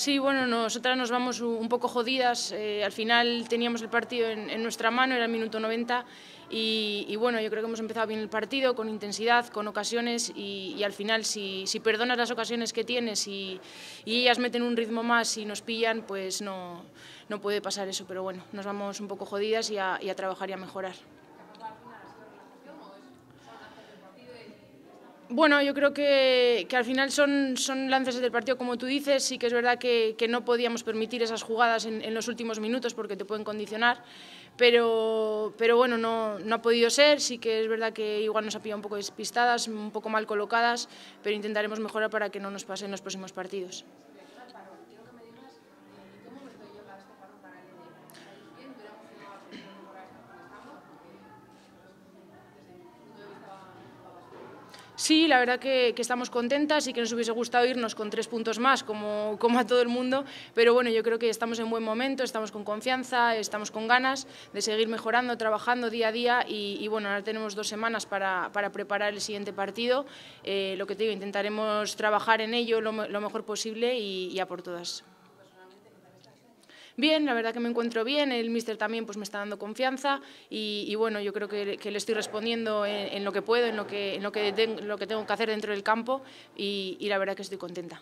Sí, bueno, nosotras nos vamos un poco jodidas. Eh, al final teníamos el partido en, nuestra mano, era el minuto 90. Y, bueno, yo creo que hemos empezado bien el partido, con intensidad, con ocasiones. Y, al final, si, perdonas las ocasiones que tienes y, ellas meten un ritmo más y nos pillan, pues no, no puede pasar eso. Pero bueno, nos vamos un poco jodidas y a trabajar y a mejorar. Bueno, yo creo que, al final son, son, lances del partido, como tú dices, sí que es verdad que, no podíamos permitir esas jugadas en, los últimos minutos porque te pueden condicionar, pero, bueno, no, no, ha podido ser, sí que es verdad que igual nos ha pillado un poco despistadas, un poco mal colocadas, pero intentaremos mejorar para que no nos pase en los próximos partidos. Sí, la verdad que, que, estamos contentas y que nos hubiese gustado irnos con tres puntos más, como, a todo el mundo, pero bueno, yo creo que estamos en buen momento, estamos con confianza, estamos con ganas de seguir mejorando, trabajando día a día y, bueno, ahora tenemos dos semanas para, preparar el siguiente partido. Eh, lo que te digo, intentaremos trabajar en ello lo, mejor posible y, y a por todas bien, la verdad que me encuentro bien, el míster también pues me está dando confianza y, bueno, yo creo que, le estoy respondiendo en, lo que puedo, en lo que, en tengo que hacer dentro del campo y, y la verdad que estoy contenta.